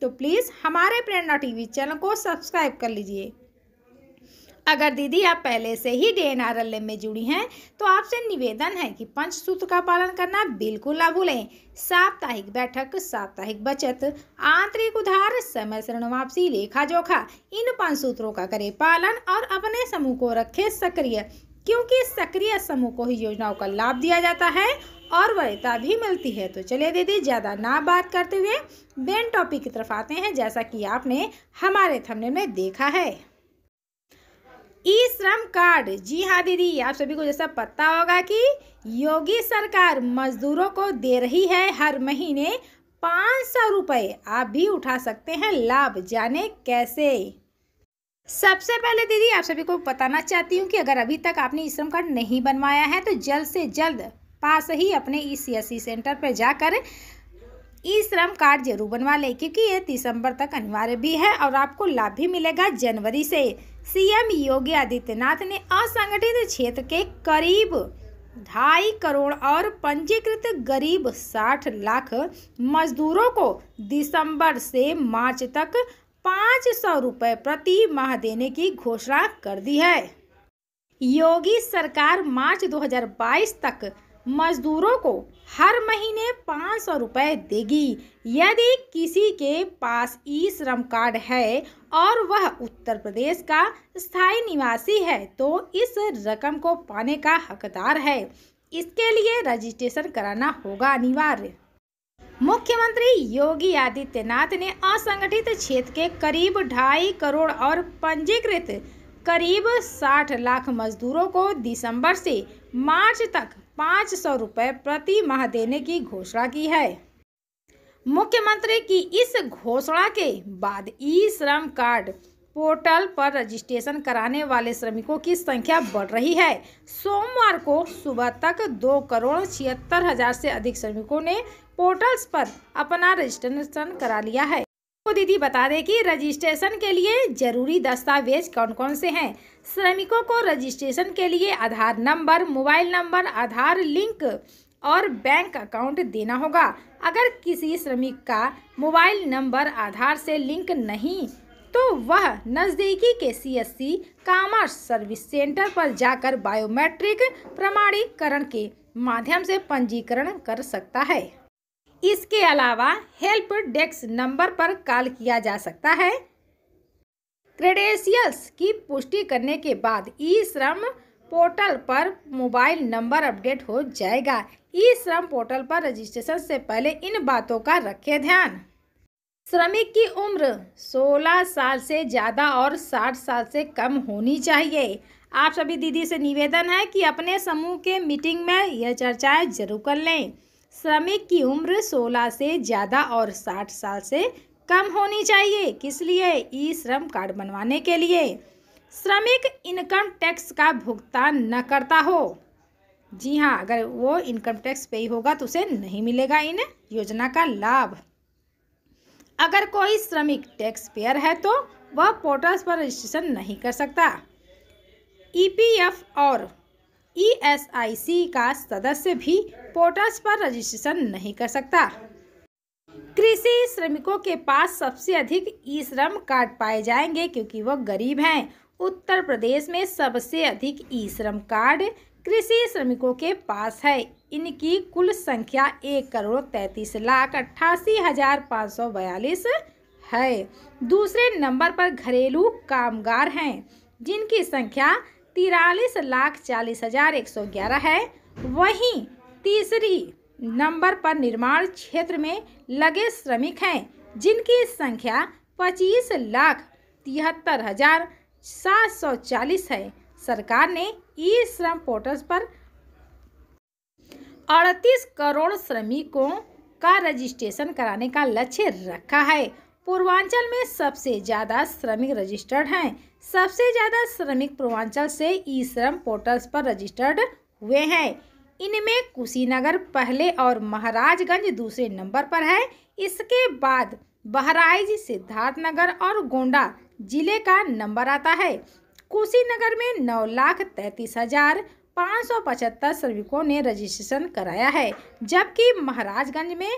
तो प्लीज़ हमारे Prerna TV channel को सब्सक्राइब कर लीजिए अगर दीदी आप पहले से ही D N R L M में जुड़ी हैं तो आपसे निवेदन है कि पंच सूत्र का पालन करना बिल्कुल ना भूलें साप्ताहिक बैठक साप्ताहिक बचत आंतरिक उधार समय से ऋण वापसी लेखा जोखा इन पंच सूत्रों का करें पालन और अपने समूह को रखें सक्रिय क्योंकि सक्रिय समूह को ही योजनाओं का लाभ दिया जाता है और वरीयता भी मिलती है तो चलिए दीदी ज़्यादा ना बात करते हुए मेन टॉपिक की तरफ आते हैं जैसा कि आपने हमारे थमने में देखा है ई श्रम कार्ड जी हाँ दीदी आप सभी को जैसा पता होगा कि योगी सरकार मजदूरों को दे रही है हर महीने पाँच सौ रुपये आप भी उठा सकते हैं लाभ जाने कैसे सबसे पहले दीदी आप सभी को बताना चाहती हूँ कि अगर अभी तक आपने ई श्रम कार्ड नहीं बनवाया है तो जल्द से जल्द पास ही अपने ई सी सेंटर पर जाकर ई श्रम कार्ड जरूर बनवा लें क्योंकि ये दिसंबर तक अनिवार्य भी है और आपको लाभ भी मिलेगा जनवरी से सीएम योगी आदित्यनाथ ने असंगठित क्षेत्र के करीब ढाई करोड़ और पंजीकृत गरीब साठ लाख मजदूरों को दिसंबर से मार्च तक पाँच सौ रुपये प्रति माह देने की घोषणा कर दी है योगी सरकार मार्च 2022 तक मजदूरों को हर महीने पाँच सौ रुपये देगी यदि किसी के पास ई श्रम कार्ड है और वह उत्तर प्रदेश का स्थायी निवासी है तो इस रकम को पाने का हकदार है इसके लिए रजिस्ट्रेशन कराना होगा अनिवार्य मुख्यमंत्री योगी आदित्यनाथ ने असंगठित क्षेत्र के करीब ढाई करोड़ और पंजीकृत करीब 60 लाख मजदूरों को दिसंबर से मार्च तक पाँच सौ रुपये प्रति माह देने की घोषणा की है मुख्यमंत्री की इस घोषणा के बाद ई श्रम कार्ड पोर्टल पर रजिस्ट्रेशन कराने वाले श्रमिकों की संख्या बढ़ रही है सोमवार को सुबह तक दो करोड़ छिहत्तर हजार से अधिक श्रमिकों ने पोर्टल्स पर अपना रजिस्ट्रेशन करा लिया है तो दीदी बता दें कि रजिस्ट्रेशन के लिए जरूरी दस्तावेज कौन कौन से हैं श्रमिकों को रजिस्ट्रेशन के लिए Aadhaar number mobile number Aadhaar link और बैंक अकाउंट देना होगा अगर किसी श्रमिक का मोबाइल नंबर आधार से लिंक नहीं तो वह नज़दीकी के सीएससी कॉमर्स सर्विस सेंटर पर जाकर बायोमेट्रिक प्रमाणीकरण के माध्यम से पंजीकरण कर सकता है इसके अलावा हेल्प डेस्क नंबर पर कॉल किया जा सकता है क्रेडेंशियल्स की पुष्टि करने के बाद ई श्रम पोर्टल पर मोबाइल नंबर अपडेट हो जाएगा ई श्रम पोर्टल पर रजिस्ट्रेशन से पहले इन बातों का रखें ध्यान श्रमिक की उम्र 16 साल से ज़्यादा और 60 साल से कम होनी चाहिए आप सभी दीदी से निवेदन है कि अपने समूह के मीटिंग में यह चर्चाएं जरूर कर लें श्रमिक की उम्र 16 से ज़्यादा और 60 साल से कम होनी चाहिए किस लिए ई श्रम कार्ड बनवाने के लिए श्रमिक इनकम टैक्स का भुगतान न करता हो जी हाँ अगर वो इनकम टैक्स पे होगा तो उसे नहीं मिलेगा इन योजना का लाभ अगर कोई श्रमिक टैक्स पेयर है तो वह पोर्टल्स पर रजिस्ट्रेशन नहीं कर सकता ईपीएफ e और ईएसआईसी e का सदस्य भी पोर्टल्स पर रजिस्ट्रेशन नहीं कर सकता कृषि श्रमिकों के पास सबसे अधिक ई श्रम कार्ड पाए जाएंगे क्योंकि वह गरीब हैं उत्तर प्रदेश में सबसे अधिक ई श्रम कार्ड कृषि श्रमिकों के पास है इनकी कुल संख्या एक करोड़ तैतीस लाख अट्ठासी हजार पाँच सौ बयालीस है दूसरे नंबर पर घरेलू कामगार हैं जिनकी संख्या तिरालीस लाख चालीस हजार एक सौ ग्यारह है वहीं तीसरी नंबर पर निर्माण क्षेत्र में लगे श्रमिक हैं जिनकी संख्या पच्चीस लाख तिहत्तर हजार सात सौ चालीस है सरकार ने ई श्रम पोर्टल पर 38 करोड़ श्रमिकों का रजिस्ट्रेशन कराने का लक्ष्य रखा है पूर्वांचल में सबसे ज़्यादा श्रमिक रजिस्टर्ड हैं सबसे ज़्यादा श्रमिक पूर्वांचल से ई श्रम पोर्टल्स पर रजिस्टर्ड हुए हैं इनमें कुशीनगर पहले और महाराजगंज दूसरे नंबर पर है इसके बाद बहराइज सिद्धार्थनगर और गोंडा जिले का नंबर आता है कुशीनगर में नौ लाख तैंतीस हजार पाँच सौ पचहत्तर श्रमिकों ने रजिस्ट्रेशन कराया है जबकि महाराजगंज में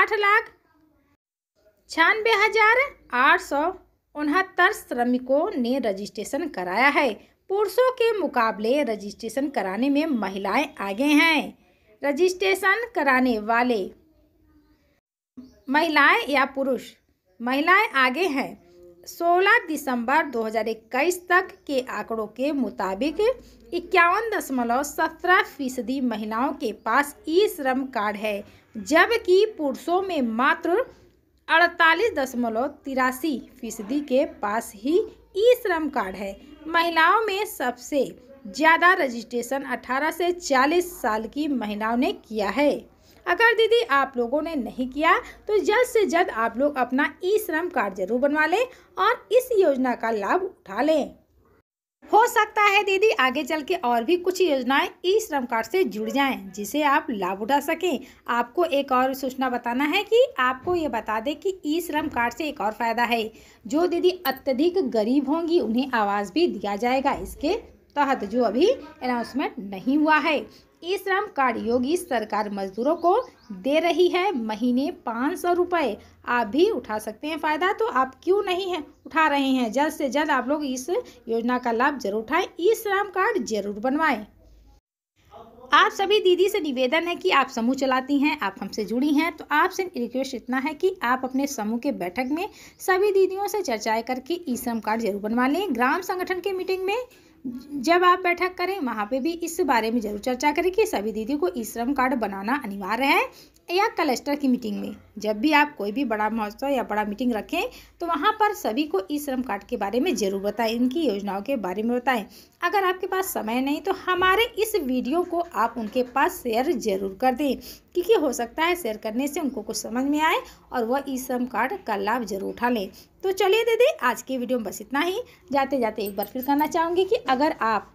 आठ लाख छियानबे हजार आठ सौ उनहत्तर श्रमिकों ने रजिस्ट्रेशन कराया है पुरुषों के मुकाबले रजिस्ट्रेशन कराने में महिलाएं आगे हैं रजिस्ट्रेशन कराने वाले महिलाएं या पुरुष महिलाएं आगे हैं 16 दिसंबर 2021 तक के आंकड़ों के मुताबिक इक्यावन दशमलव सत्रह फीसदी महिलाओं के पास ई श्रम कार्ड है जबकि पुरुषों में मात्र अड़तालीस दशमलव तिरासी फीसदी के पास ही ई श्रम कार्ड है महिलाओं में सबसे ज़्यादा रजिस्ट्रेशन 18 से 40 साल की महिलाओं ने किया है अगर दीदी आप लोगों ने नहीं किया तो जल्द से जल्द आप लोग अपना ई श्रम कार्ड जरूर बनवा लें और इस योजना का लाभ उठा लें हो सकता है दीदी आगे चल के और भी कुछ योजनाएं ई श्रम कार्ड से जुड़ जाएं जिसे आप लाभ उठा सकें आपको एक और सूचना बताना है कि आपको ये बता दें कि ई श्रम कार्ड से एक और फायदा है जो दीदी अत्यधिक गरीब होंगी उन्हें आवाज भी दिया जाएगा इसके तहत जो अभी अनाउंसमेंट नहीं हुआ है ई श्रम कार्ड योगी सरकार मजदूरों को दे रही है महीने पाँच सौ रुपये आप भी उठा सकते हैं फ़ायदा तो आप क्यों नहीं है उठा रहे हैं जल्द से जल्द आप लोग इस योजना का लाभ जरूर उठाएं ई श्रम कार्ड जरूर बनवाएं आप सभी दीदी से निवेदन है कि आप समूह चलाती हैं आप हमसे जुड़ी हैं तो आपसे रिक्वेस्ट इतना है कि आप अपने समूह के बैठक में सभी दीदियों से चर्चाएं करके ई श्रम कार्ड जरूर बनवा लें ग्राम संगठन के मीटिंग में जब आप बैठक करें वहाँ पे भी इस बारे में जरूर चर्चा करें कि सभी दीदी को ई श्रम कार्ड बनाना अनिवार्य है या क्लस्टर की मीटिंग में जब भी आप कोई भी बड़ा महोत्सव या बड़ा मीटिंग रखें तो वहाँ पर सभी को ई श्रम कार्ड के बारे में ज़रूर बताएं इनकी योजनाओं के बारे में बताएं अगर आपके पास समय नहीं तो हमारे इस वीडियो को आप उनके पास शेयर ज़रूर कर दें क्योंकि हो सकता है शेयर करने से उनको कुछ समझ में आए और वह ई श्रम कार्ड का लाभ जरूर उठा लें तो चलिए दीदी आज की वीडियो में बस इतना ही जाते जाते एक बार फिर कहना चाहूँगी कि अगर आप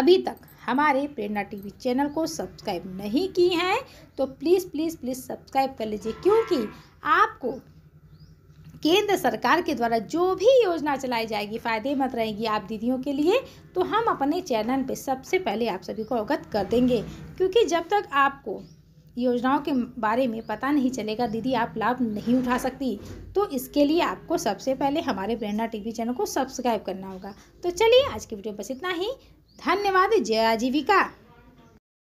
अभी तक हमारे प्रेरणा टीवी चैनल को सब्सक्राइब नहीं की हैं तो प्लीज़ प्लीज़ प्लीज़ सब्सक्राइब कर लीजिए क्योंकि आपको केंद्र सरकार के द्वारा जो भी योजना चलाई जाएगी फ़ायदेमंद रहेगी आप दीदियों के लिए तो हम अपने चैनल पे सबसे पहले आप सभी को अवगत कर देंगे क्योंकि जब तक आपको योजनाओं के बारे में पता नहीं चलेगा दीदी आप लाभ नहीं उठा सकती तो इसके लिए आपको सबसे पहले हमारे प्रेरणा टीवी चैनल को सब्सक्राइब करना होगा तो चलिए आज की वीडियो बस इतना ही धन्यवाद जय आजीविका